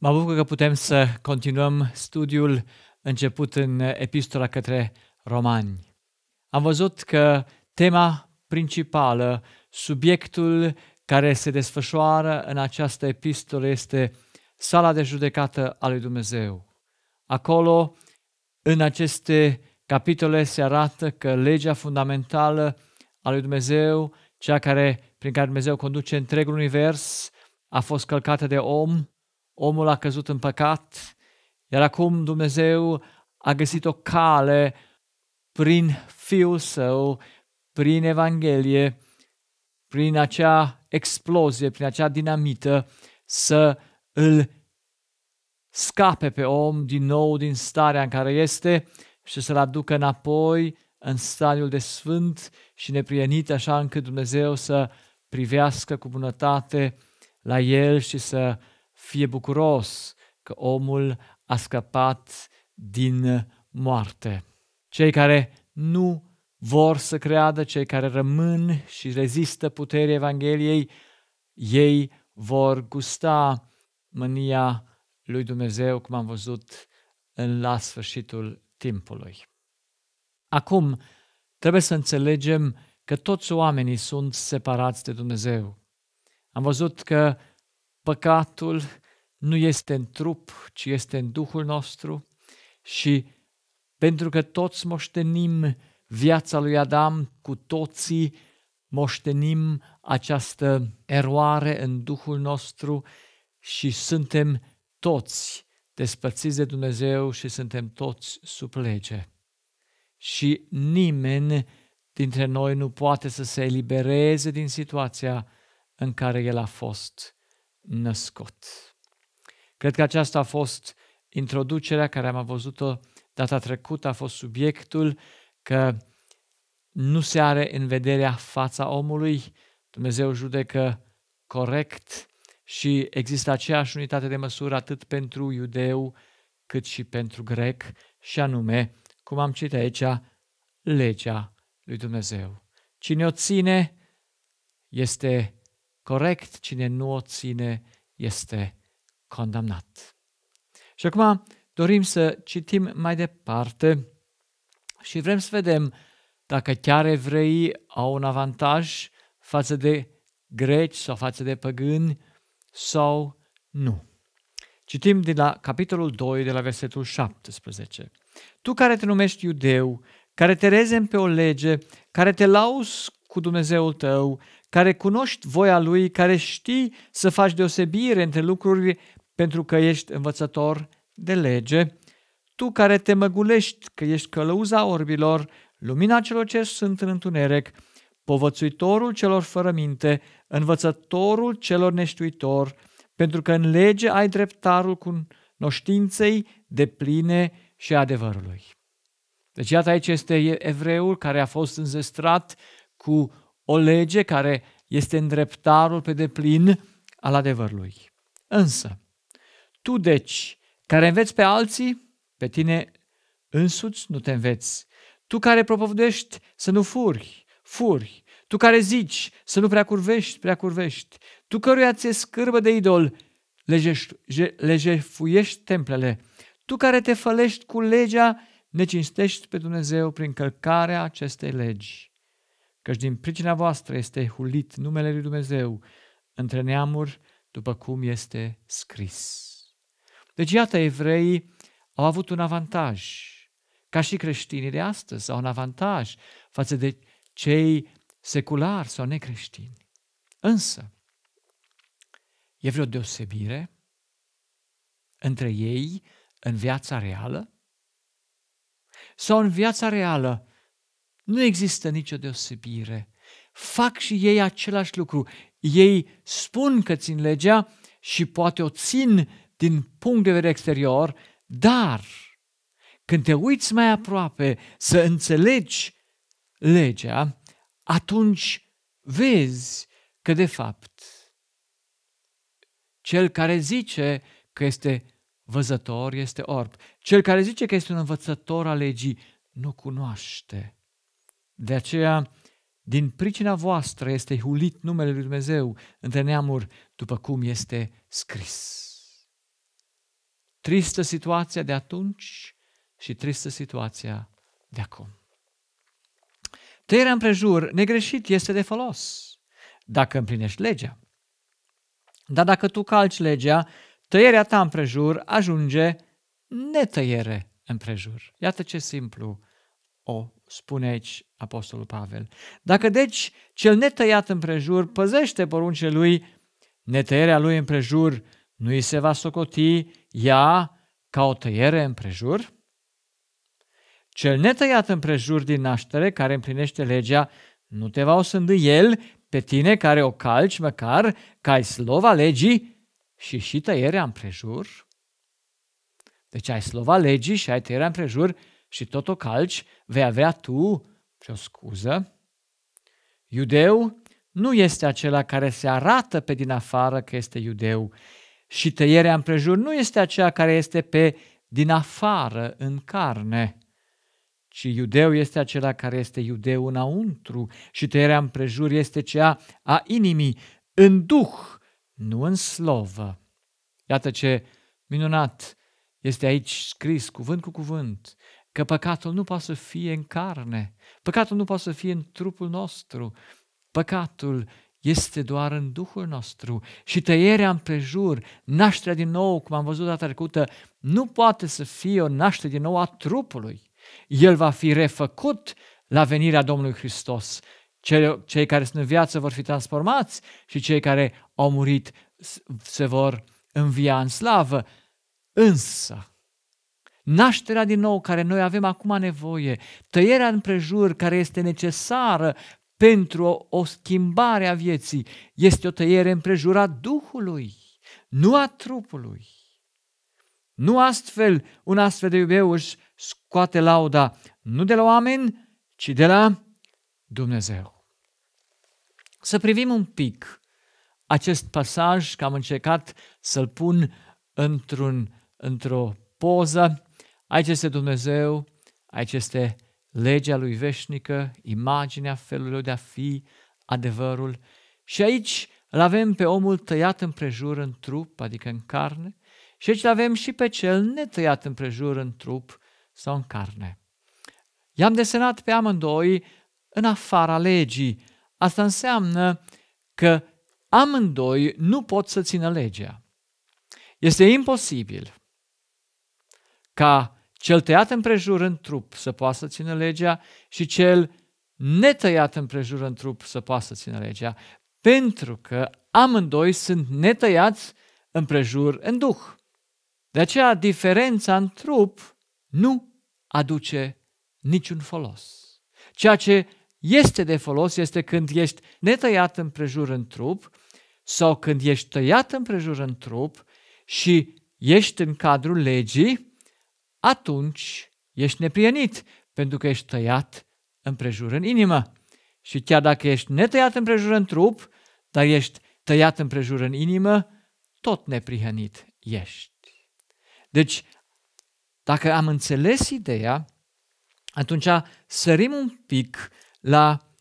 Mă bucur că putem să continuăm studiul început în epistola către romani. Am văzut că tema principală, subiectul care se desfășoară în această epistolă este sala de judecată a lui Dumnezeu. Acolo, în aceste capitole, se arată că legea fundamentală a lui Dumnezeu, cea care, prin care Dumnezeu conduce întregul univers, a fost călcată de om, omul a căzut în păcat, iar acum Dumnezeu a găsit o cale prin Fiul Său, prin Evanghelie, prin acea explozie, prin acea dinamită, să îl scape pe om din nou din starea în care este și să-l aducă înapoi în stadiul de sfânt și neprienit, așa încât Dumnezeu să privească cu bunătate la el și să fie bucuros că omul a scăpat din moarte. Cei care nu vor să creadă, cei care rămân și rezistă puterii Evangheliei, ei vor gusta mânia lui Dumnezeu, cum am văzut în la sfârșitul timpului. Acum, trebuie să înțelegem că toți oamenii sunt separați de Dumnezeu. Am văzut că Păcatul nu este în trup, ci este în Duhul nostru și pentru că toți moștenim viața lui Adam, cu toții moștenim această eroare în Duhul nostru și suntem toți despărțiți de Dumnezeu și suntem toți sub lege. Și nimeni dintre noi nu poate să se elibereze din situația în care el a fost născut. Cred că aceasta a fost introducerea care am văzut-o data trecută, a fost subiectul că nu se are în vederea fața omului, Dumnezeu judecă corect și există aceeași unitate de măsură atât pentru iudeu cât și pentru grec și anume, cum am citit aici, legea lui Dumnezeu. Cine o ține este corect, cine nu o ține este condamnat. Și acum dorim să citim mai departe și vrem să vedem dacă chiar evreii au un avantaj față de greci sau față de păgâni sau nu. Citim de la capitolul 2, de la versetul 17. Tu care te numești iudeu care te rezem pe o lege, care te lauzi cu Dumnezeul tău, care cunoști voia Lui, care știi să faci deosebire între lucruri pentru că ești învățător de lege, tu care te măgulești că ești călăuza orbilor, lumina celor ce sunt în întuneric, povățuitorul celor fără minte, învățătorul celor neștiuitori, pentru că în lege ai dreptarul cu noștinței de pline și adevărului. Deci iată aici este evreul care a fost înzestrat cu o lege care este îndreptarul pe deplin al adevărului. Însă, tu deci, care înveți pe alții, pe tine însuți nu te înveți. Tu care propovădești să nu furi, furi. Tu care zici să nu prea curvești, prea curvești. Tu căruia ți-e scârbă de idol, lejefuiești templele. Tu care te fălești cu legea ne cinstești pe Dumnezeu prin călcarea acestei legi, căci din pricina voastră este hulit numele lui Dumnezeu între neamuri, după cum este scris. Deci, iată, evreii au avut un avantaj, ca și creștinii de astăzi au un avantaj față de cei seculari sau necreștini. Însă, e vreo deosebire între ei în viața reală? sau în viața reală, nu există nicio deosebire. Fac și ei același lucru. Ei spun că țin legea și poate o țin din punct de vedere exterior, dar când te uiți mai aproape să înțelegi legea, atunci vezi că de fapt cel care zice că este văzător este orb. Cel care zice că este un învățător al legii nu cunoaște. De aceea, din pricina voastră este hulit numele lui Dumnezeu între neamuri, după cum este scris. Tristă situația de atunci și tristă situația de acum. Tăierea împrejur negreșit este de folos dacă împlinești legea. Dar dacă tu calci legea, tăierea ta împrejur ajunge netăiere împrejur. Iată ce simplu o spune aici Apostolul Pavel. Dacă deci cel netăiat împrejur păzește poruncile lui, netăierea lui împrejur nu îi se va socoti ea ca o tăiere împrejur? Cel netăiat împrejur din naștere, care împlinește legea, nu te va osândi el pe tine care o calci măcar ca ai slova legii și și tăierea împrejur? Deci ai slova legii și ai tăierea împrejur și tot o calci, vei avea tu, și o scuză, iudeu nu este acela care se arată pe din afară că este iudeu și tăierea împrejur nu este aceea care este pe din afară în carne, ci iudeu este acela care este iudeu înăuntru și tăierea împrejur este cea a inimii, în duh, nu în slovă. Iată ce minunat este aici scris cuvânt cu cuvânt că păcatul nu poate să fie în carne, păcatul nu poate să fie în trupul nostru, păcatul este doar în Duhul nostru și tăierea împrejur, nașterea din nou, cum am văzut data trecută, nu poate să fie o naștere din nou a trupului. El va fi refăcut la venirea Domnului Hristos. Cei care sunt în viață vor fi transformați și cei care au murit se vor învia în slavă. Însă, nașterea din nou care noi avem acum nevoie, tăierea prejur care este necesară pentru o, o schimbare a vieții, este o tăiere a Duhului, nu a trupului. Nu astfel, un astfel de iubeu își scoate lauda nu de la oameni, ci de la Dumnezeu. Să privim un pic acest pasaj, că am încercat să-l pun într-un într-o poză. Aici este Dumnezeu, aici este legea lui veșnică, imaginea felului de a fi, adevărul. Și aici îl avem pe omul tăiat împrejur în trup, adică în carne, și aici avem și pe cel netăiat împrejur în trup sau în carne. I-am desenat pe amândoi în afara legii. Asta înseamnă că amândoi nu pot să țină legea. Este imposibil ca cel tăiat împrejur în trup să poată să țină legea și cel netăiat împrejur în trup să poată să țină legea, pentru că amândoi sunt netăiați împrejur în duh. De aceea diferența în trup nu aduce niciun folos. Ceea ce este de folos este când ești netăiat împrejur în trup sau când ești tăiat împrejur în trup și ești în cadrul legii, atunci ești neprienit, pentru că ești tăiat împrejur în inimă. Și chiar dacă ești netăiat împrejur în trup, dar ești tăiat împrejur în inimă, tot neprihănit ești. Deci, dacă am înțeles ideea, atunci sărim un pic la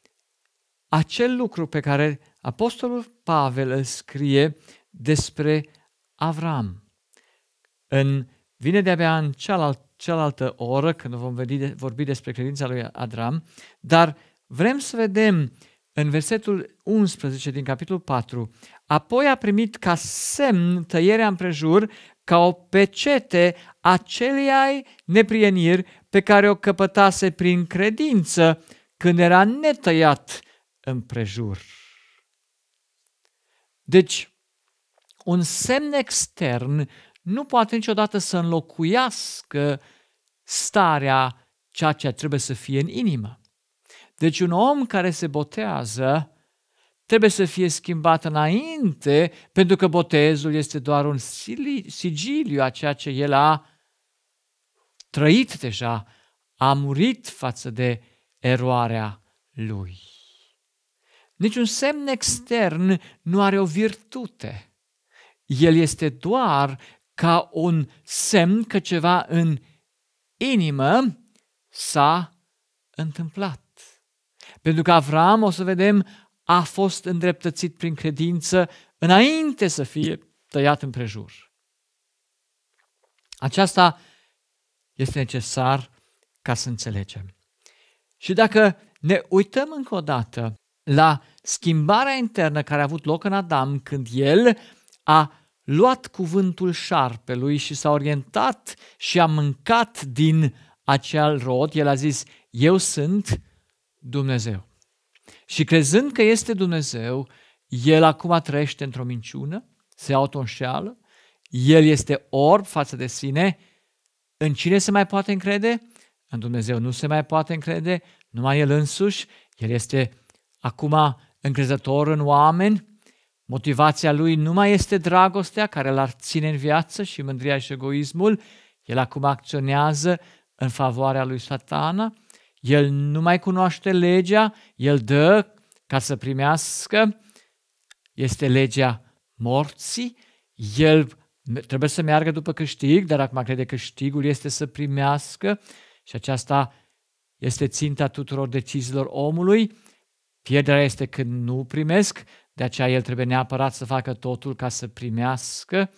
acel lucru pe care Apostolul Pavel îl scrie despre Avram. În Vine de-abia în cealalt, cealaltă oră, când vom vorbi despre credința lui Adram, dar vrem să vedem în versetul 11 din capitolul 4, apoi a primit ca semn tăierea împrejur ca o pecete aceleiai neprieniri pe care o căpătase prin credință când era netăiat împrejur. Deci, un semn extern nu poate niciodată să înlocuiască starea ceea ce trebuie să fie în inimă. Deci un om care se botează trebuie să fie schimbat înainte, pentru că botezul este doar un sigiliu a ceea ce el a trăit deja, a murit față de eroarea lui. Niciun semn extern nu are o virtute. El este doar ca un semn că ceva în inimă s-a întâmplat. Pentru că Avram, o să vedem, a fost îndreptățit prin credință înainte să fie tăiat în prejur. Aceasta este necesar ca să înțelegem. Și dacă ne uităm încă o dată la schimbarea internă care a avut loc în Adam când el a luat cuvântul șarpelui și s-a orientat și a mâncat din acel rod, el a zis, eu sunt Dumnezeu. Și crezând că este Dumnezeu, el acum trăiește într-o minciună, se autoînșeală, el este orb față de sine, în cine se mai poate încrede? În Dumnezeu nu se mai poate încrede, numai el însuși, el este acum încrezător în oameni, Motivația lui nu mai este dragostea care l-ar ține în viață și mândria și egoismul. El acum acționează în favoarea lui satana. El nu mai cunoaște legea, el dă ca să primească. Este legea morții. El trebuie să meargă după câștig, dar acum crede că câștigul este să primească și aceasta este ținta tuturor deciziilor omului. Pierderea este când nu primesc, de aceea el trebuie neapărat să facă totul ca să primească.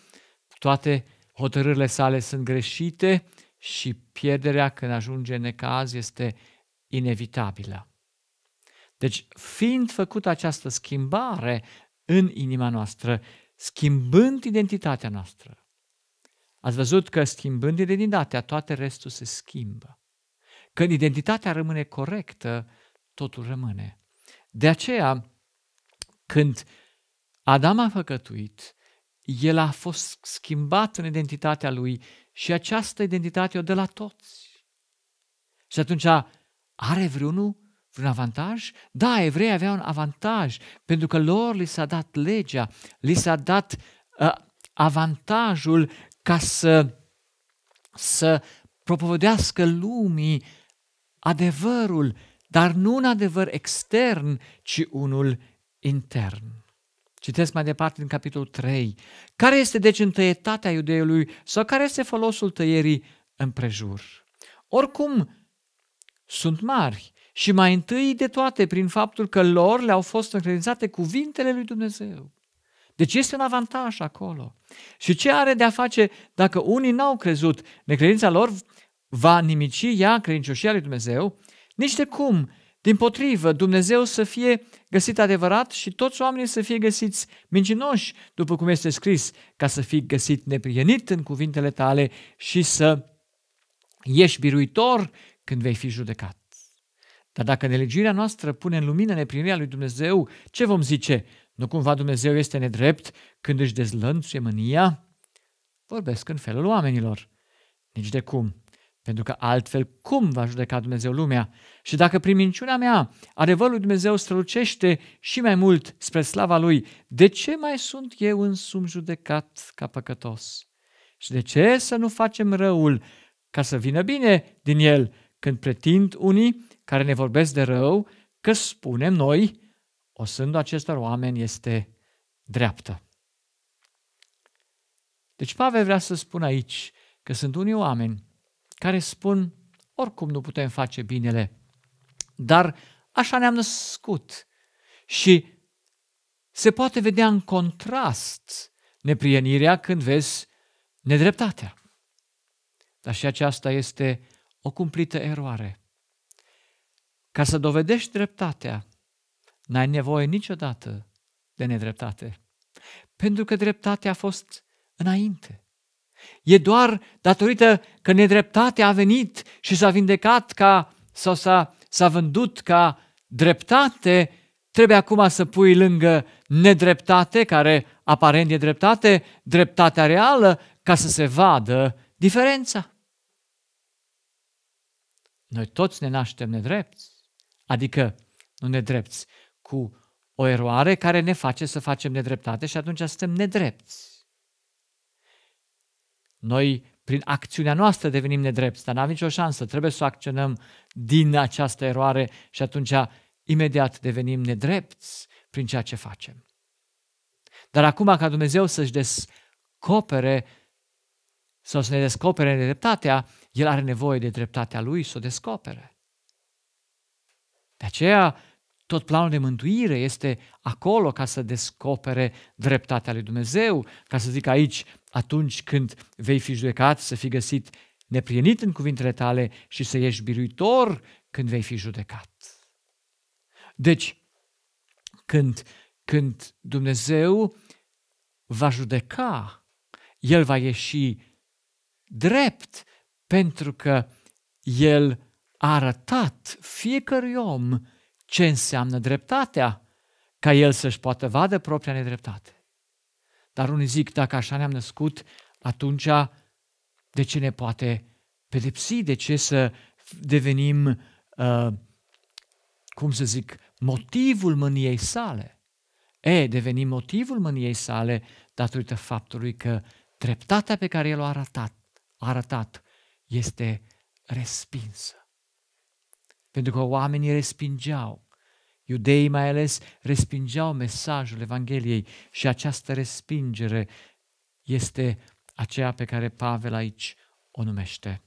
Toate hotărârile sale sunt greșite și pierderea când ajunge în necaz este inevitabilă. Deci, fiind făcută această schimbare în inima noastră, schimbând identitatea noastră, ați văzut că schimbând identitatea, toate restul se schimbă. Când identitatea rămâne corectă, totul rămâne. De aceea, când Adam a făcătuit, el a fost schimbat în identitatea lui și această identitate o de la toți. Și atunci are vreunul vreun avantaj? Da, evrei aveau un avantaj, pentru că lor li s-a dat legea, li s-a dat uh, avantajul ca să, să propovădească lumii adevărul, dar nu un adevăr extern, ci unul intern. Citesc mai departe din capitolul 3. Care este deci întăietatea iudeului sau care este folosul tăierii împrejur? Oricum, sunt mari și mai întâi de toate prin faptul că lor le-au fost încredințate cuvintele lui Dumnezeu. Deci este un avantaj acolo. Și ce are de a face dacă unii n-au crezut? Necredința lor va nimici ea credincioșia lui Dumnezeu? Nici de cum, din potrivă, Dumnezeu să fie găsit adevărat și toți oamenii să fie găsiți mincinoși, după cum este scris, ca să fii găsit neprienit în cuvintele tale și să ieși biruitor când vei fi judecat. Dar dacă nelegiuirea noastră pune în lumină neprinirea lui Dumnezeu, ce vom zice? Nu cumva Dumnezeu este nedrept când își dezlănțuie mânia? Vorbesc în felul oamenilor. Nici de cum. Pentru că altfel cum va judeca Dumnezeu lumea? Și dacă prin minciunea mea adevărul lui Dumnezeu strălucește și mai mult spre slava Lui, de ce mai sunt eu însum judecat ca păcătos? Și de ce să nu facem răul ca să vină bine din el când pretind unii care ne vorbesc de rău că spunem noi, o osândul acestor oameni este dreaptă. Deci Pavel vrea să spun aici că sunt unii oameni care spun, oricum nu putem face binele, dar așa ne-am născut. Și se poate vedea în contrast neprienirea când vezi nedreptatea. Dar și aceasta este o cumplită eroare. Ca să dovedești dreptatea, n-ai nevoie niciodată de nedreptate, pentru că dreptatea a fost înainte. E doar datorită că nedreptatea a venit și s-a vindecat ca, sau s-a, s-a vândut ca dreptate, trebuie acum să pui lângă nedreptate, care aparent e dreptate, dreptatea reală, ca să se vadă diferența. Noi toți ne naștem nedrepți, adică nu nedrepți, cu o eroare care ne face să facem nedreptate și atunci suntem nedrepți. Noi, prin acțiunea noastră, devenim nedrepți, dar n-avem nicio șansă. Trebuie să acționăm din această eroare și atunci imediat devenim nedrepți prin ceea ce facem. Dar acum, ca Dumnezeu să-și descopere sau să ne descopere nedreptatea, El are nevoie de dreptatea Lui să o descopere. De aceea, tot planul de mântuire este acolo ca să descopere dreptatea lui Dumnezeu, ca să zic aici, atunci când vei fi judecat să fi găsit neprienit în cuvintele tale și să ești biruitor când vei fi judecat. Deci, când, când Dumnezeu va judeca, El va ieși drept pentru că El a arătat fiecărui om ce înseamnă dreptatea, ca el să-și poată vadă propria nedreptate. Dar unii zic, dacă așa ne-am născut, atunci de ce ne poate pedepsi? De ce să devenim, uh, cum să zic, motivul mâniei sale? E, devenim motivul mâniei sale datorită faptului că dreptatea pe care el o a arătat, arătat este respinsă. Pentru că oamenii respingeau Iudeii mai ales respingeau mesajul Evangheliei și această respingere este aceea pe care Pavel aici o numește.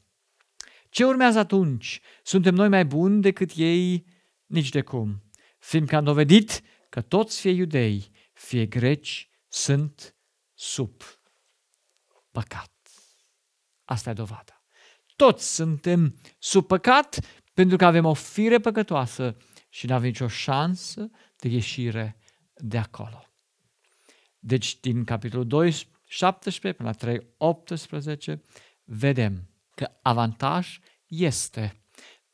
Ce urmează atunci? Suntem noi mai buni decât ei? Nici de cum. Fiindcă am dovedit că toți fie iudei, fie greci, sunt sub păcat. Asta e dovada. Toți suntem sub păcat pentru că avem o fire păcătoasă și nu avem nicio șansă de ieșire de acolo. Deci din capitolul 2, 17 până la 3, 18, vedem că avantaj este,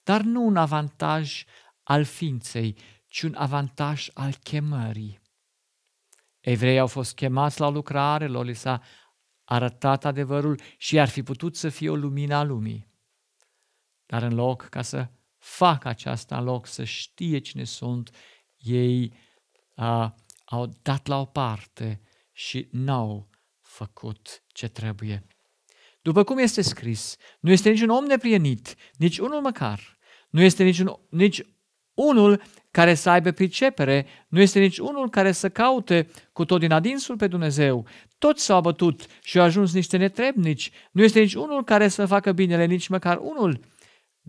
dar nu un avantaj al ființei, ci un avantaj al chemării. Evreii au fost chemați la lucrare, lor li s-a arătat adevărul și ar fi putut să fie o lumină a lumii. Dar în loc ca să fac aceasta în loc să știe cine sunt, ei uh, au dat la o parte și n-au făcut ce trebuie. După cum este scris, nu este niciun om neprienit, nici unul măcar, nu este niciun, nici unul care să aibă pricepere, nu este nici unul care să caute cu tot din adinsul pe Dumnezeu. Toți s-au bătut și au ajuns niște netrebnici, nu este nici unul care să facă binele, nici măcar unul.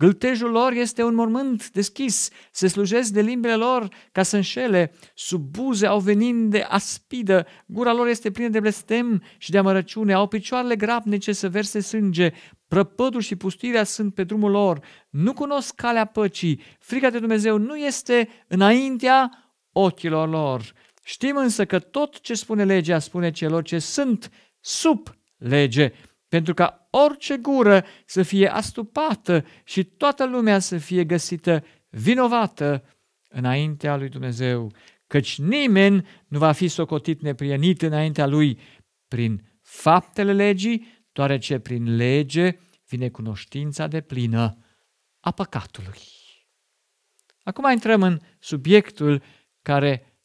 Gâltejul lor este un mormânt deschis, se slujesc de limbele lor ca să înșele, sub buze au venind de aspidă, gura lor este plină de blestem și de amărăciune, au picioarele grabnice să verse sânge, prăpădul și pustirea sunt pe drumul lor, nu cunosc calea păcii, frica de Dumnezeu nu este înaintea ochilor lor. Știm însă că tot ce spune legea spune celor ce sunt sub lege, pentru ca orice gură să fie astupată și toată lumea să fie găsită vinovată înaintea lui Dumnezeu, căci nimeni nu va fi socotit neprienit înaintea lui prin faptele legii, deoarece prin lege vine cunoștința de plină a păcatului. Acum intrăm în subiectul care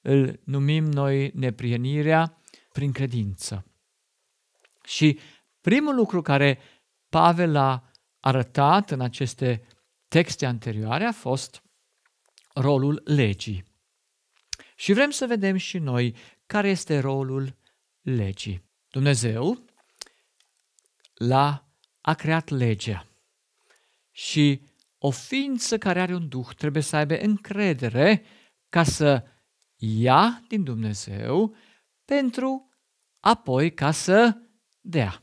îl numim noi neprienirea prin credință. Și Primul lucru care Pavel a arătat în aceste texte anterioare a fost rolul legii. Și vrem să vedem și noi care este rolul legii. Dumnezeu l-a a creat legea și o ființă care are un duh trebuie să aibă încredere ca să ia din Dumnezeu pentru apoi ca să dea.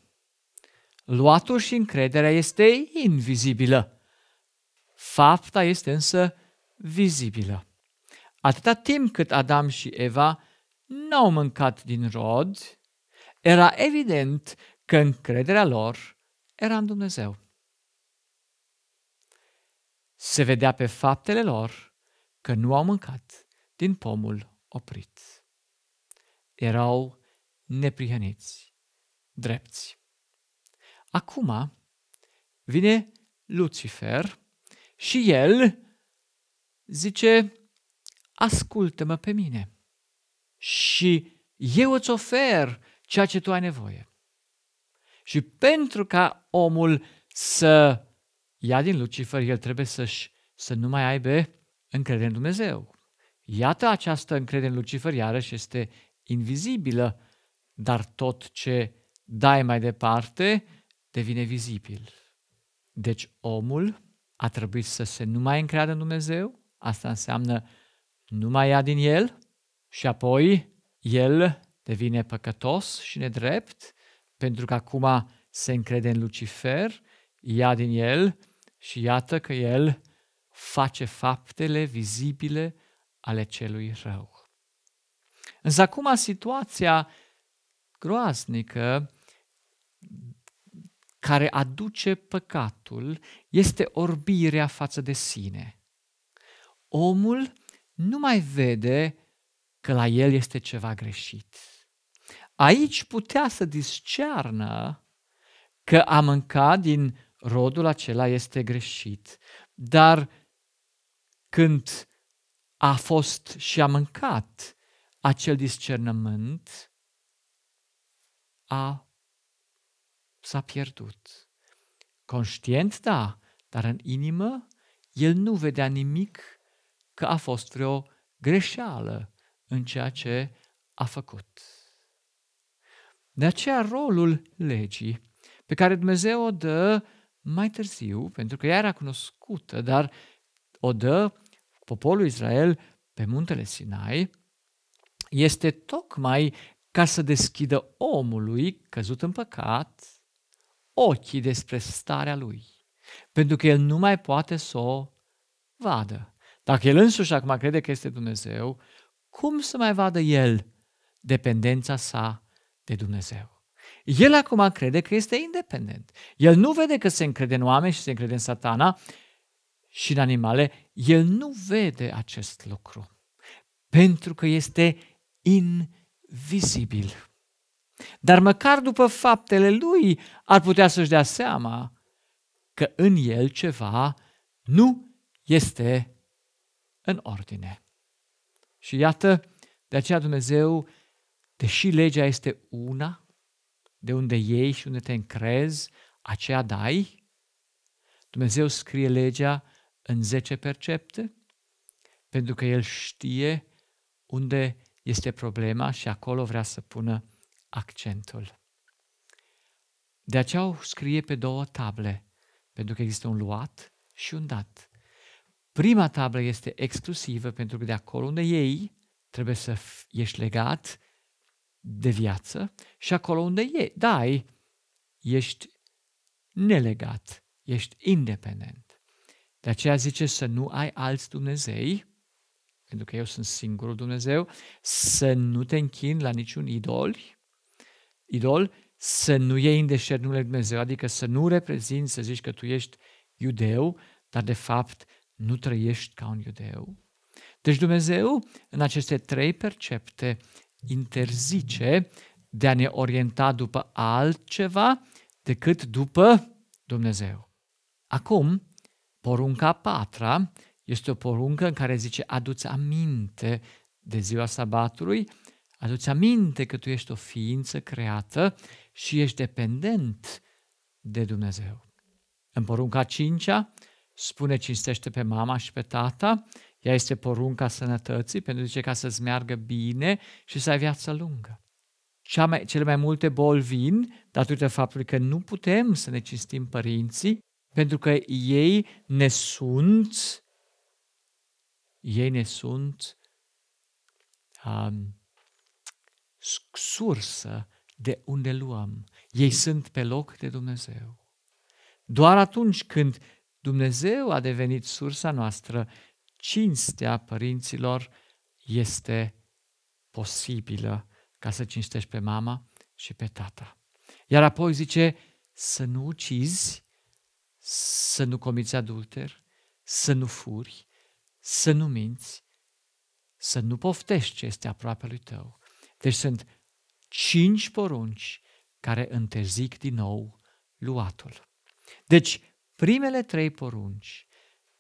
Luatul și încrederea este invizibilă. Fapta este însă vizibilă. Atâta timp cât Adam și Eva n-au mâncat din rod, era evident că încrederea lor era în Dumnezeu. Se vedea pe faptele lor că nu au mâncat din pomul oprit. Erau neprihăniți, drepți. Acum vine Lucifer și el zice, ascultă-mă pe mine și eu îți ofer ceea ce tu ai nevoie. Și pentru ca omul să ia din Lucifer, el trebuie să-și, să nu mai aibă încredere în Dumnezeu. Iată această încredere în Lucifer, iarăși este invizibilă, dar tot ce dai mai departe devine vizibil. Deci omul a trebuit să se nu mai încreadă în Dumnezeu, asta înseamnă nu mai ia din el și apoi el devine păcătos și nedrept, pentru că acum se încrede în Lucifer, ia din el și iată că el face faptele vizibile ale celui rău. Însă acum situația groaznică care aduce păcatul este orbirea față de sine. Omul nu mai vede că la el este ceva greșit. Aici putea să discearnă că a mânca din rodul acela este greșit, dar când a fost și a mâncat acel discernământ, a s-a pierdut. Conștient, da, dar în inimă el nu vedea nimic că a fost vreo greșeală în ceea ce a făcut. De aceea rolul legii pe care Dumnezeu o dă mai târziu, pentru că ea era cunoscută, dar o dă poporul Israel pe muntele Sinai, este tocmai ca să deschidă omului căzut în păcat ochii despre starea lui, pentru că el nu mai poate să o vadă. Dacă el însuși acum crede că este Dumnezeu, cum să mai vadă el dependența sa de Dumnezeu? El acum crede că este independent. El nu vede că se încrede în oameni și se încrede în satana și în animale. El nu vede acest lucru pentru că este invizibil. Dar măcar după faptele lui ar putea să-și dea seama că în el ceva nu este în ordine. Și iată, de aceea Dumnezeu, deși legea este una, de unde iei și unde te încrezi, aceea dai, Dumnezeu scrie legea în zece percepte, pentru că El știe unde este problema și acolo vrea să pună accentul. De aceea o scrie pe două table, pentru că există un luat și un dat. Prima tablă este exclusivă pentru că de acolo unde ei trebuie să ești legat de viață și acolo unde e, dai, ești nelegat, ești independent. De aceea zice să nu ai alți Dumnezei, pentru că eu sunt singurul Dumnezeu, să nu te închin la niciun idol, idol, să nu iei în deșernul lui Dumnezeu, adică să nu reprezinți, să zici că tu ești iudeu, dar de fapt nu trăiești ca un iudeu. Deci Dumnezeu, în aceste trei percepte, interzice de a ne orienta după altceva decât după Dumnezeu. Acum, porunca a patra este o poruncă în care zice aduți aminte de ziua sabatului, Aduți aminte că tu ești o ființă creată și ești dependent de Dumnezeu. În porunca cincea spune cinstește pe mama și pe tata, ea este porunca sănătății pentru că ca să-ți meargă bine și să ai viață lungă. Cea mai, cele mai multe boli vin datorită faptului că nu putem să ne cinstim părinții pentru că ei ne sunt, ei ne sunt um, sursă de unde luăm. Ei mm. sunt pe loc de Dumnezeu. Doar atunci când Dumnezeu a devenit sursa noastră, cinstea părinților este posibilă ca să cinstești pe mama și pe tata. Iar apoi zice să nu ucizi, să nu comiți adulter, să nu furi, să nu minți, să nu poftești ce este aproape lui tău, deci sunt cinci porunci care interzic din nou luatul. Deci, primele trei porunci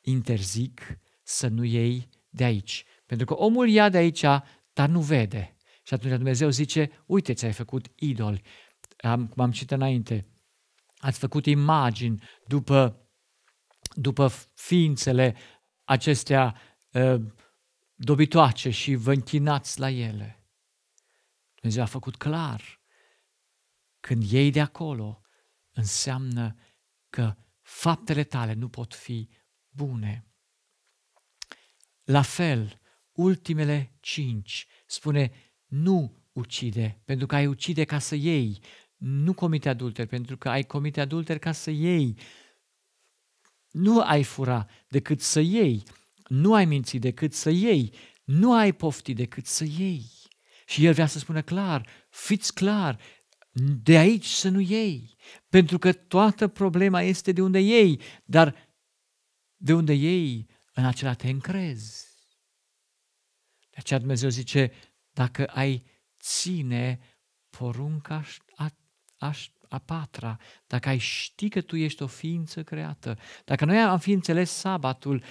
interzic să nu iei de aici. Pentru că omul ia de aici, dar nu vede. Și atunci Dumnezeu zice, uite, ți-ai făcut idol. Am, cum am citit înainte, ați făcut imagini după, după ființele acestea ă, dobitoace și vă închinați la ele. Dumnezeu a făcut clar. Când iei de acolo, înseamnă că faptele tale nu pot fi bune. La fel, ultimele cinci spune nu ucide, pentru că ai ucide ca să iei, nu comite adulter, pentru că ai comite adulter ca să iei. Nu ai fura decât să iei, nu ai minți decât să iei, nu ai pofti decât să iei. Și el vrea să spună clar, fiți clar, de aici să nu iei, pentru că toată problema este de unde ei, dar de unde ei, în acela te încrezi. De aceea Dumnezeu zice, dacă ai ține porunca a, a, a patra, dacă ai ști că tu ești o ființă creată, dacă noi am fi înțeles sabatul,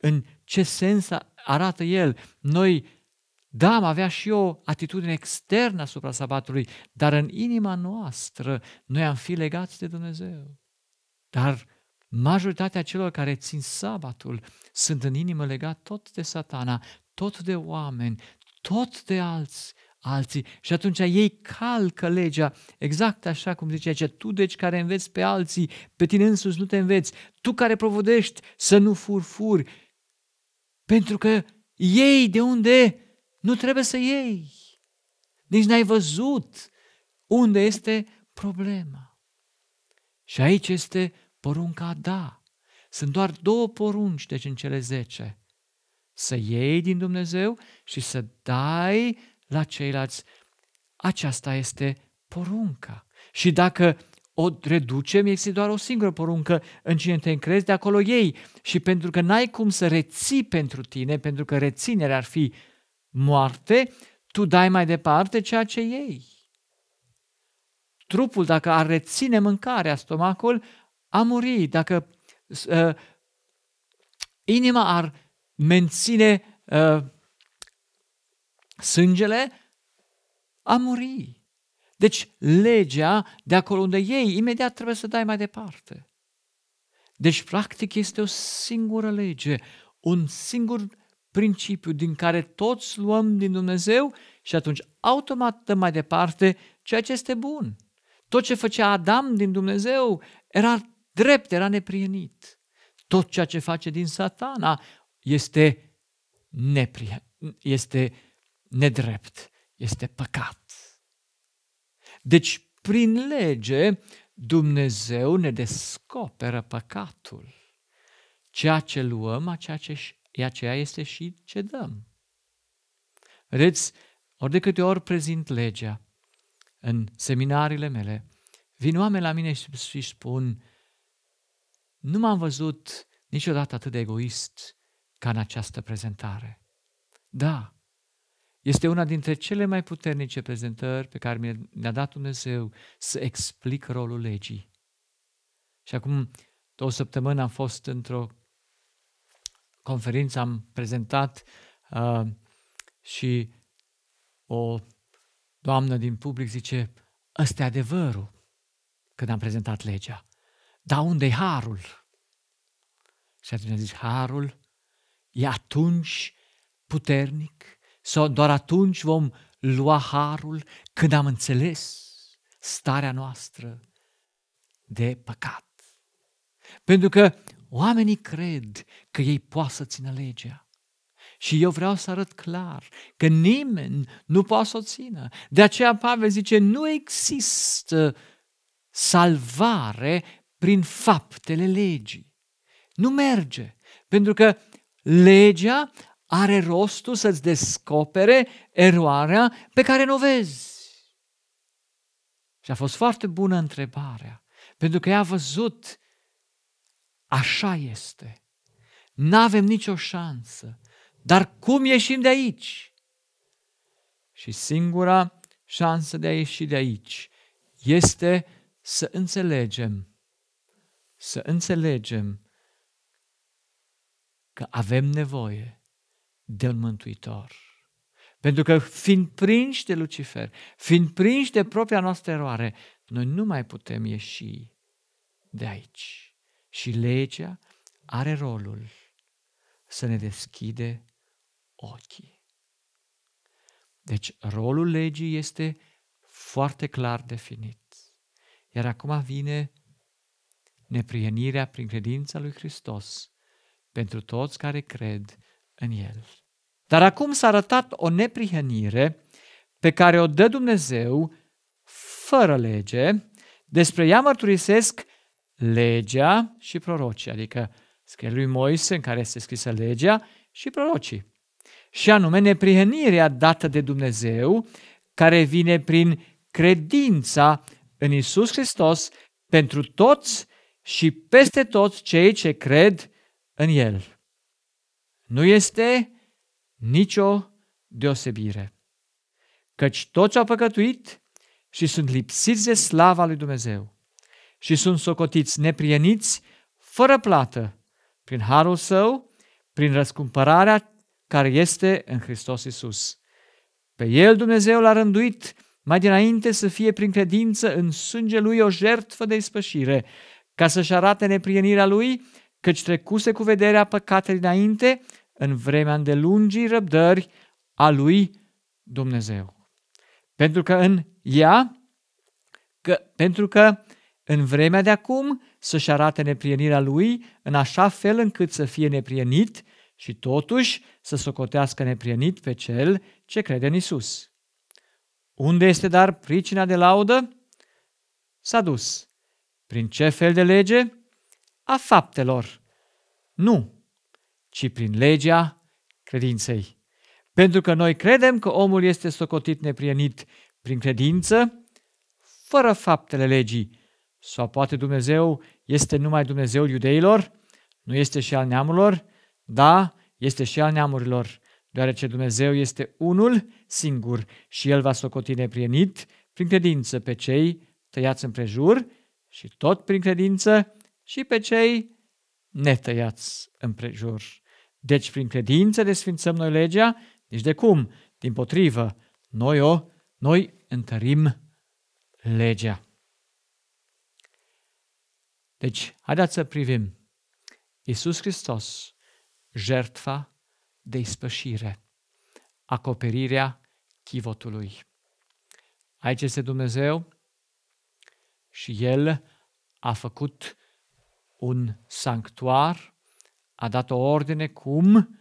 în ce sens arată el, noi da, am avea și eu atitudine externă asupra sabatului, dar în inima noastră noi am fi legați de Dumnezeu. Dar majoritatea celor care țin sabatul sunt în inimă legat tot de satana, tot de oameni, tot de alți, alții. Și atunci ei calcă legea, exact așa cum zice aici, tu deci care înveți pe alții, pe tine însuți nu te înveți, tu care provodești să nu furfuri, pentru că ei de unde nu trebuie să iei. Nici n-ai văzut unde este problema. Și aici este porunca da. Sunt doar două porunci, deci în cele zece. Să iei din Dumnezeu și să dai la ceilalți. Aceasta este porunca. Și dacă o reducem, este doar o singură poruncă. În cine te încrezi, de acolo ei. Și pentru că n-ai cum să reții pentru tine, pentru că reținerea ar fi moarte, tu dai mai departe ceea ce ei. Trupul, dacă ar reține mâncarea, stomacul, a muri. Dacă uh, inima ar menține uh, sângele, a muri. Deci legea, de acolo unde ei, imediat trebuie să dai mai departe. Deci, practic, este o singură lege, un singur principiu din care toți luăm din Dumnezeu și atunci automat dăm mai departe ceea ce este bun. Tot ce făcea Adam din Dumnezeu era drept, era neprienit. Tot ceea ce face din satana este, neprie, este nedrept, este păcat. Deci, prin lege, Dumnezeu ne descoperă păcatul. Ceea ce luăm, a ceea ce aceea este și ce dăm. Vedeți, ori de câte ori prezint legea în seminariile mele, vin oameni la mine și spun, nu m-am văzut niciodată atât de egoist ca în această prezentare. Da, este una dintre cele mai puternice prezentări pe care mi-a dat Dumnezeu să explic rolul legii. Și acum două săptămâni am fost într-o conferință am prezentat uh, și o doamnă din public zice, ăsta e adevărul când am prezentat legea. Dar unde e harul? Și atunci am harul e atunci puternic sau doar atunci vom lua harul când am înțeles starea noastră de păcat. Pentru că Oamenii cred că ei poate să țină legea. Și eu vreau să arăt clar că nimeni nu poate să o țină. De aceea Pavel zice, nu există salvare prin faptele legii. Nu merge, pentru că legea are rostul să-ți descopere eroarea pe care nu o vezi. Și a fost foarte bună întrebarea, pentru că ea a văzut Așa este. N-avem nicio șansă. Dar cum ieșim de aici? Și singura șansă de a ieși de aici este să înțelegem, să înțelegem că avem nevoie de un Mântuitor. Pentru că fiind prinși de Lucifer, fiind prinși de propria noastră eroare, noi nu mai putem ieși de aici. Și legea are rolul să ne deschide ochii. Deci rolul legii este foarte clar definit. Iar acum vine neprienirea prin credința lui Hristos pentru toți care cred în El. Dar acum s-a arătat o neprihănire pe care o dă Dumnezeu fără lege, despre ea mărturisesc legea și prorocii, adică scrie lui Moise în care este scrisă legea și prorocii. Și anume neprihănirea dată de Dumnezeu care vine prin credința în Isus Hristos pentru toți și peste toți cei ce cred în El. Nu este nicio deosebire, căci toți au păcătuit și sunt lipsiți de slava lui Dumnezeu și sunt socotiți neprieniți, fără plată, prin harul său, prin răscumpărarea care este în Hristos Isus. Pe el Dumnezeu l-a rânduit mai dinainte să fie prin credință în sânge lui o jertfă de ispășire, ca să-și arate neprienirea lui, căci trecuse cu vederea păcatele dinainte, în vremea îndelungii răbdări a lui Dumnezeu. Pentru că în ea, că, pentru că în vremea de acum să-și arate neprienirea lui în așa fel încât să fie neprienit și totuși să socotească neprienit pe cel ce crede în Isus. Unde este dar pricina de laudă? S-a dus. Prin ce fel de lege? A faptelor. Nu, ci prin legea credinței. Pentru că noi credem că omul este socotit neprienit prin credință, fără faptele legii, sau poate Dumnezeu este numai Dumnezeul iudeilor, nu este și al neamurilor? Da, este și al neamurilor, deoarece Dumnezeu este unul singur și El va socoti neprienit prin credință pe cei tăiați împrejur și tot prin credință și pe cei netăiați împrejur. Deci prin credință desfințăm noi legea? Nici de cum, din potrivă, noi o, noi întărim legea. Deci, haideți să privim. Iisus Hristos, jertfa de ispășire, acoperirea chivotului. Aici este Dumnezeu și El a făcut un sanctuar, a dat o ordine cum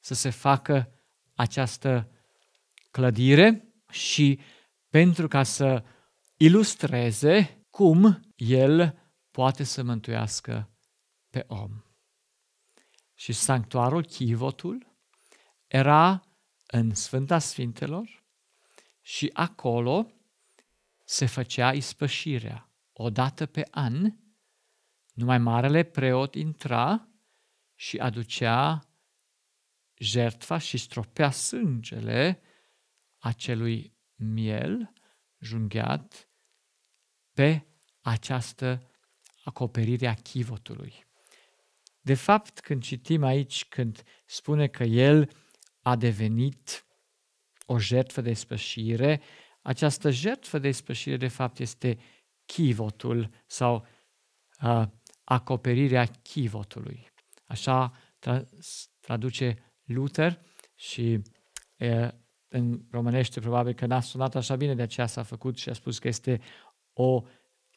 să se facă această clădire și pentru ca să ilustreze cum El poate să mântuiască pe om. Și sanctuarul, chivotul, era în Sfânta Sfintelor și acolo se făcea ispășirea. O dată pe an, numai marele preot intra și aducea jertfa și stropea sângele acelui miel junghiat pe această acoperirea chivotului. De fapt, când citim aici, când spune că el a devenit o jertfă de spășire, această jertfă de spășire, de fapt, este chivotul sau uh, acoperirea chivotului. Așa tra- traduce Luther și uh, în românește probabil că n-a sunat așa bine, de aceea s-a făcut și a spus că este o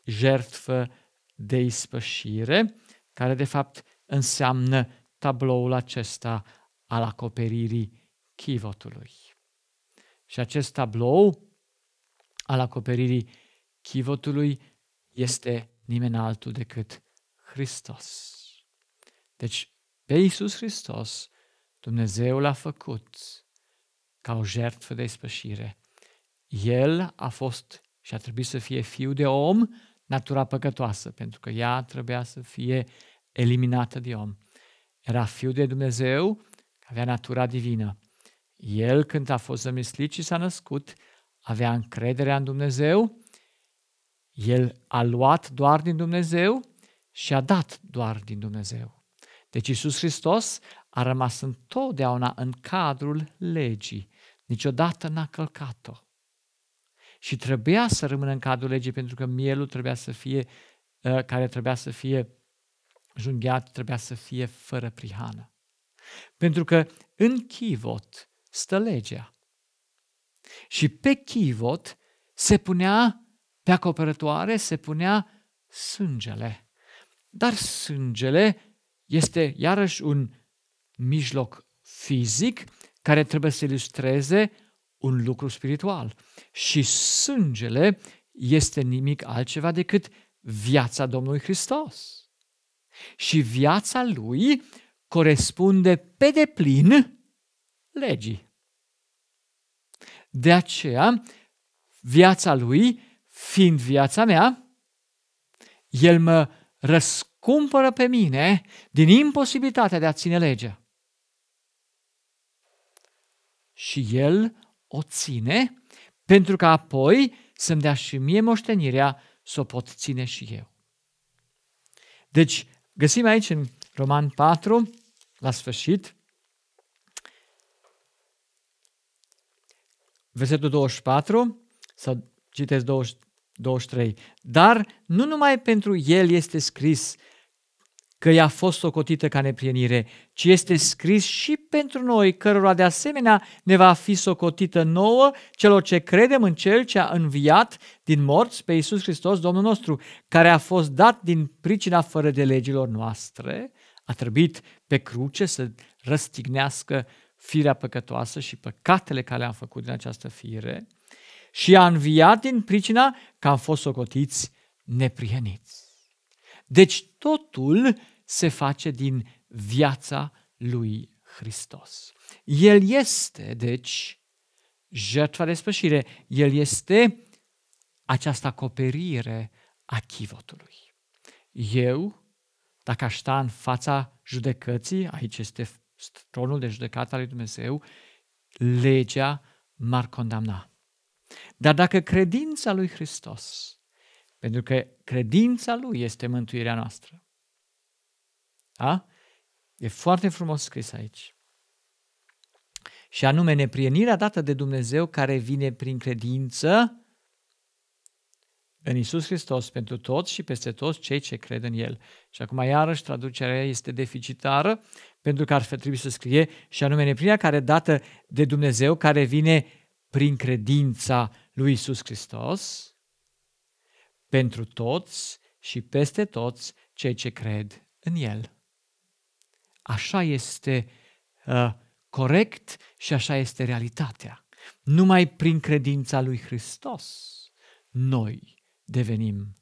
jertfă de ispășire, care de fapt înseamnă tabloul acesta al acoperirii chivotului. Și acest tablou al acoperirii chivotului este nimeni altul decât Hristos. Deci, pe Iisus Hristos, Dumnezeu l-a făcut ca o jertfă de ispășire. El a fost și a trebuit să fie fiu de om natura păcătoasă, pentru că ea trebuia să fie eliminată de om. Era Fiul de Dumnezeu, avea natura divină. El, când a fost zămislit și s-a născut, avea încrederea în Dumnezeu, el a luat doar din Dumnezeu și a dat doar din Dumnezeu. Deci Iisus Hristos a rămas întotdeauna în cadrul legii, niciodată n-a călcat-o și trebuia să rămână în cadrul legii pentru că mielul trebuia să fie, ă, care trebuia să fie junghiat, trebuia să fie fără prihană. Pentru că în chivot stă legea. Și pe chivot se punea, pe acoperătoare, se punea sângele. Dar sângele este iarăși un mijloc fizic care trebuie să ilustreze un lucru spiritual. Și sângele este nimic altceva decât viața Domnului Hristos. Și viața lui corespunde pe deplin legii. De aceea, viața lui, fiind viața mea, el mă răscumpără pe mine din imposibilitatea de a ține legea. Și el o ține, pentru că apoi să-mi dea și mie moștenirea să o pot ține și eu. Deci, găsim aici în Roman 4, la sfârșit, versetul 24, sau citesc 20, 23. Dar nu numai pentru el este scris, că i-a fost socotită ca neprienire, ci este scris și pentru noi, cărora de asemenea ne va fi socotită nouă, celor ce credem în Cel ce a înviat din morți pe Iisus Hristos, Domnul nostru, care a fost dat din pricina fără de legilor noastre, a trebuit pe cruce să răstignească firea păcătoasă și păcatele care am făcut din această fire și a înviat din pricina că am fost socotiți neprieniți. Deci totul se face din viața lui Hristos. El este, deci, jertfa de spășire. El este această acoperire a chivotului. Eu, dacă aș sta în fața judecății, aici este tronul de judecată al lui Dumnezeu, legea m-ar condamna. Dar dacă credința lui Hristos, pentru că credința lui este mântuirea noastră, da? E foarte frumos scris aici. Și anume neprienirea dată de Dumnezeu care vine prin credință în Isus Hristos pentru toți și peste toți cei ce cred în El. Și acum iarăși traducerea este deficitară pentru că ar fi trebuit să scrie și anume neprienirea care dată de Dumnezeu care vine prin credința lui Isus Hristos pentru toți și peste toți cei ce cred în El. Așa este uh, corect și așa este realitatea. Numai prin credința lui Hristos noi devenim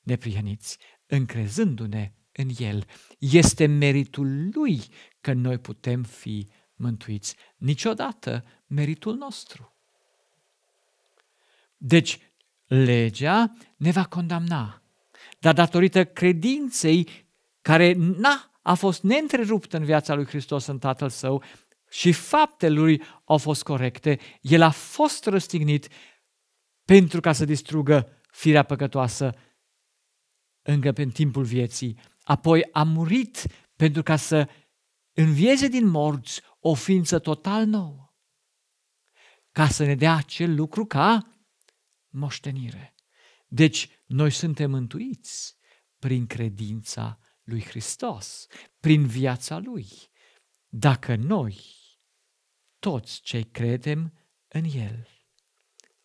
neprihăniți, încrezându-ne în El. Este meritul Lui că noi putem fi mântuiți. Niciodată meritul nostru. Deci, legea ne va condamna, dar datorită credinței care n-a a fost neîntreruptă în viața lui Hristos în Tatăl Său și faptele lui au fost corecte, el a fost răstignit pentru ca să distrugă firea păcătoasă încă în timpul vieții. Apoi a murit pentru ca să învieze din morți o ființă total nouă, ca să ne dea acel lucru ca moștenire. Deci, noi suntem mântuiți prin credința lui Hristos, prin viața lui, dacă noi, toți cei credem în el.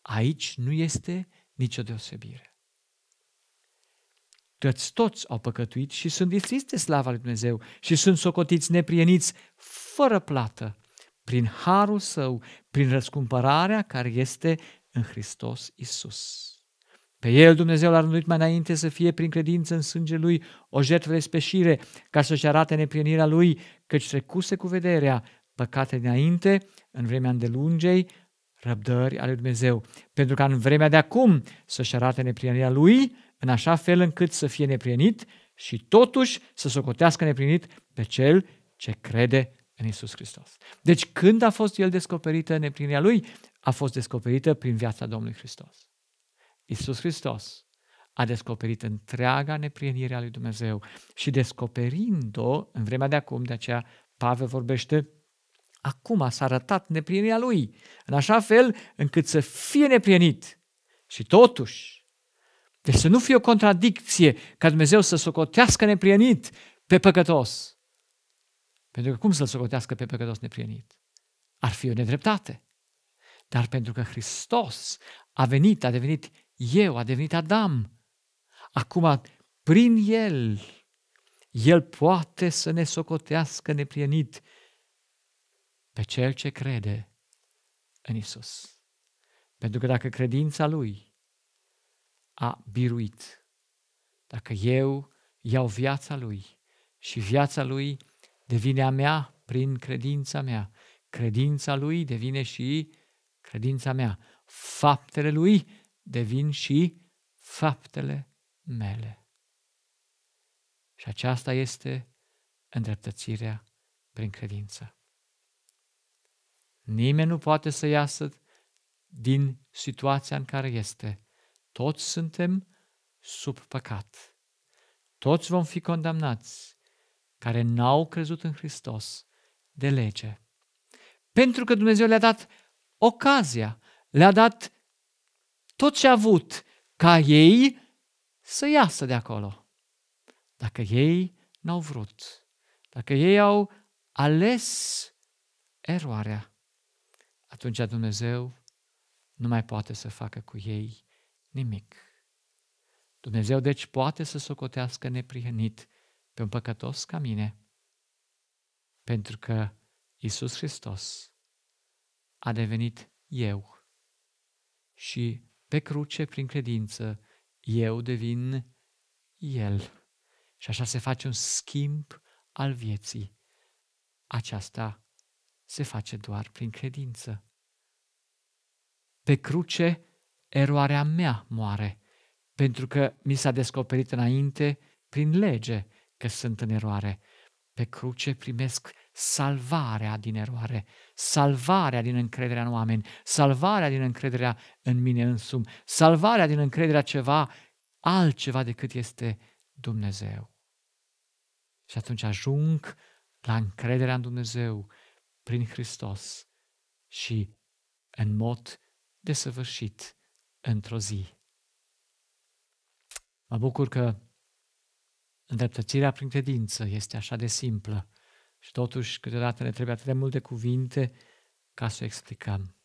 Aici nu este nicio deosebire. Toți, toți au păcătuit și sunt distriți de slava lui Dumnezeu și sunt socotiți neprieniți fără plată prin harul său, prin răscumpărarea care este în Hristos Isus. Pe el Dumnezeu l-a rânduit mai înainte să fie prin credință în sânge lui o jertfă de speșire, ca să-și arate neprinirea lui, căci trecuse cu vederea păcate înainte, în vremea îndelungei, răbdări ale Dumnezeu, pentru ca în vremea de acum să-și arate neprienirea lui, în așa fel încât să fie neprienit și totuși să socotească neprienit pe cel ce crede în Isus Hristos. Deci când a fost el descoperită neprinirea lui, a fost descoperită prin viața Domnului Hristos. Isus Hristos a descoperit întreaga neprienire a lui Dumnezeu și descoperind-o în vremea de acum, de aceea Pavel vorbește, acum s-a arătat neprienirea lui, în așa fel încât să fie neprienit. Și totuși, deci să nu fie o contradicție ca Dumnezeu să socotească neprienit pe păcătos. Pentru că cum să-l socotească pe păcătos neprienit? Ar fi o nedreptate. Dar pentru că Hristos a venit, a devenit eu, a devenit Adam. Acum, prin el, el poate să ne socotească neprienit pe cel ce crede în Isus. Pentru că dacă credința lui a biruit, dacă eu iau viața lui și viața lui devine a mea prin credința mea, credința lui devine și credința mea, faptele lui devin și faptele mele. Și aceasta este îndreptățirea prin credință. Nimeni nu poate să iasă din situația în care este. Toți suntem sub păcat. Toți vom fi condamnați care n-au crezut în Hristos de lege. Pentru că Dumnezeu le-a dat ocazia, le-a dat tot ce a avut, ca ei să iasă de acolo. Dacă ei n-au vrut, dacă ei au ales eroarea, atunci Dumnezeu nu mai poate să facă cu ei nimic. Dumnezeu deci poate să socotească neprihănit pe un păcătos ca mine, pentru că Isus Hristos a devenit eu și pe cruce, prin credință, eu devin El. Și așa se face un schimb al vieții. Aceasta se face doar prin credință. Pe cruce, eroarea mea moare, pentru că mi s-a descoperit înainte, prin lege, că sunt în eroare. Pe cruce primesc salvarea din eroare, salvarea din încrederea în oameni, salvarea din încrederea în mine însumi, salvarea din încrederea ceva altceva decât este Dumnezeu. Și atunci ajung la încrederea în Dumnezeu prin Hristos și în mod desăvârșit într-o zi. Mă bucur că îndreptățirea prin credință este așa de simplă și totuși, câteodată ne trebuie atât de multe cuvinte ca să explicăm.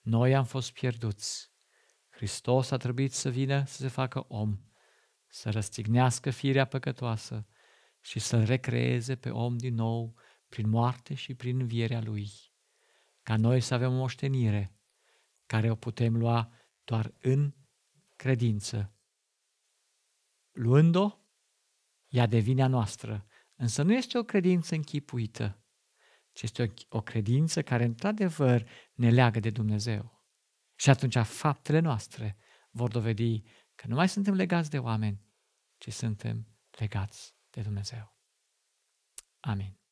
Noi am fost pierduți. Hristos a trebuit să vină să se facă om, să răstignească firea păcătoasă și să-l recreeze pe om din nou prin moarte și prin învierea lui, ca noi să avem o moștenire care o putem lua doar în credință. Luând-o, ea devine a noastră Însă nu este o credință închipuită, ci este o, o credință care, într-adevăr, ne leagă de Dumnezeu. Și atunci faptele noastre vor dovedi că nu mai suntem legați de oameni, ci suntem legați de Dumnezeu. Amin.